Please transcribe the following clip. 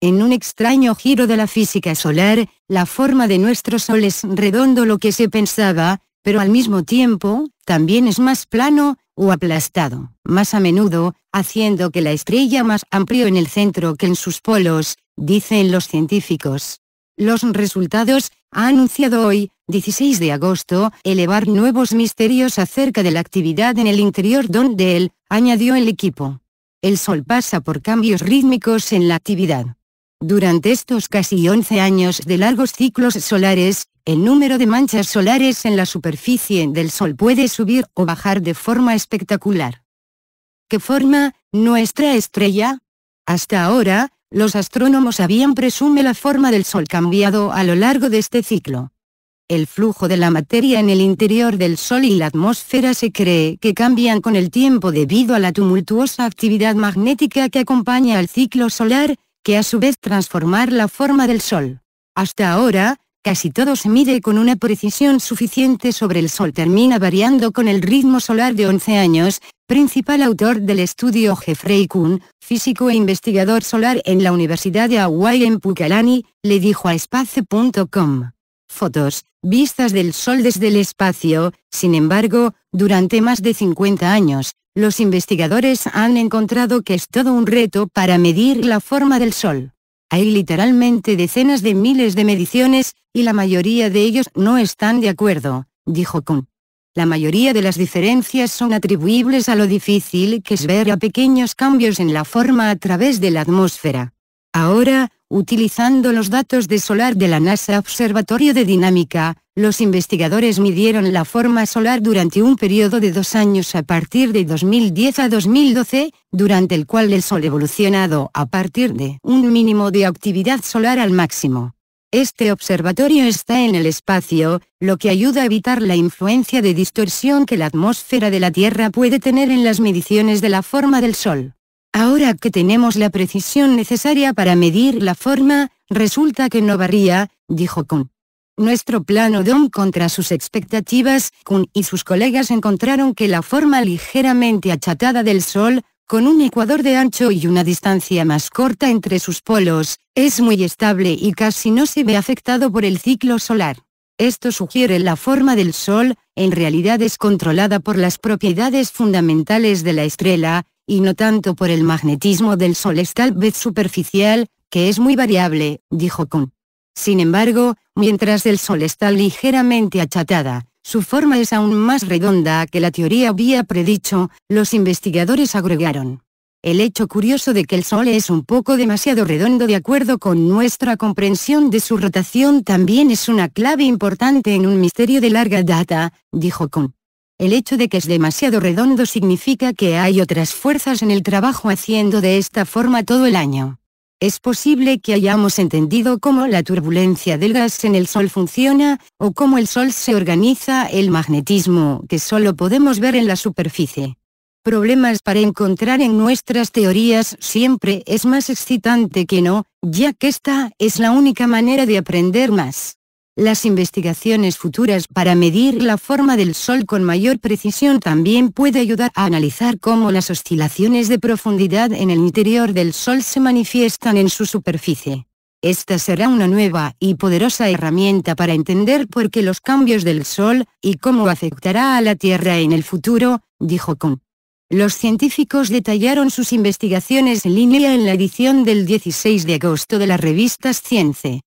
En un extraño giro de la física solar, la forma de nuestro Sol es redondo lo que se pensaba, pero al mismo tiempo, también es más plano, o aplastado, más a menudo, haciendo que la estrella más amplio en el centro que en sus polos, dicen los científicos. Los resultados, ha anunciado hoy, 16 de agosto, elevar nuevos misterios acerca de la actividad en el interior donde él, añadió el equipo. El Sol pasa por cambios rítmicos en la actividad durante estos casi 11 años de largos ciclos solares, el número de manchas solares en la superficie del Sol puede subir o bajar de forma espectacular. ¿Qué forma, nuestra estrella? Hasta ahora, los astrónomos habían presume la forma del Sol cambiado a lo largo de este ciclo. El flujo de la materia en el interior del Sol y la atmósfera se cree que cambian con el tiempo debido a la tumultuosa actividad magnética que acompaña al ciclo solar, que a su vez transformar la forma del Sol. Hasta ahora, casi todo se mide con una precisión suficiente sobre el Sol termina variando con el ritmo solar de 11 años, principal autor del estudio Jeffrey Kuhn, físico e investigador solar en la Universidad de Hawaii en pukalani le dijo a Space.com. Fotos, vistas del Sol desde el espacio, sin embargo, durante más de 50 años, los investigadores han encontrado que es todo un reto para medir la forma del Sol. Hay literalmente decenas de miles de mediciones, y la mayoría de ellos no están de acuerdo, dijo Kuhn. La mayoría de las diferencias son atribuibles a lo difícil que es ver a pequeños cambios en la forma a través de la atmósfera. Ahora, Utilizando los datos de solar de la NASA Observatorio de Dinámica, los investigadores midieron la forma solar durante un periodo de dos años a partir de 2010 a 2012, durante el cual el Sol evolucionado a partir de un mínimo de actividad solar al máximo. Este observatorio está en el espacio, lo que ayuda a evitar la influencia de distorsión que la atmósfera de la Tierra puede tener en las mediciones de la forma del Sol. Ahora que tenemos la precisión necesaria para medir la forma, resulta que no varía, dijo Kun. Nuestro plano DOM contra sus expectativas, Kun y sus colegas encontraron que la forma ligeramente achatada del Sol, con un ecuador de ancho y una distancia más corta entre sus polos, es muy estable y casi no se ve afectado por el ciclo solar. Esto sugiere la forma del Sol, en realidad es controlada por las propiedades fundamentales de la estrella, y no tanto por el magnetismo del Sol es tal vez superficial, que es muy variable, dijo Kuhn. Sin embargo, mientras el Sol está ligeramente achatada, su forma es aún más redonda que la teoría había predicho, los investigadores agregaron. El hecho curioso de que el Sol es un poco demasiado redondo de acuerdo con nuestra comprensión de su rotación también es una clave importante en un misterio de larga data, dijo Kuhn. El hecho de que es demasiado redondo significa que hay otras fuerzas en el trabajo haciendo de esta forma todo el año. Es posible que hayamos entendido cómo la turbulencia del gas en el Sol funciona, o cómo el Sol se organiza el magnetismo que solo podemos ver en la superficie. Problemas para encontrar en nuestras teorías siempre es más excitante que no, ya que esta es la única manera de aprender más. Las investigaciones futuras para medir la forma del Sol con mayor precisión también puede ayudar a analizar cómo las oscilaciones de profundidad en el interior del Sol se manifiestan en su superficie. Esta será una nueva y poderosa herramienta para entender por qué los cambios del Sol, y cómo afectará a la Tierra en el futuro, dijo Kuhn. Los científicos detallaron sus investigaciones en línea en la edición del 16 de agosto de la revista Science.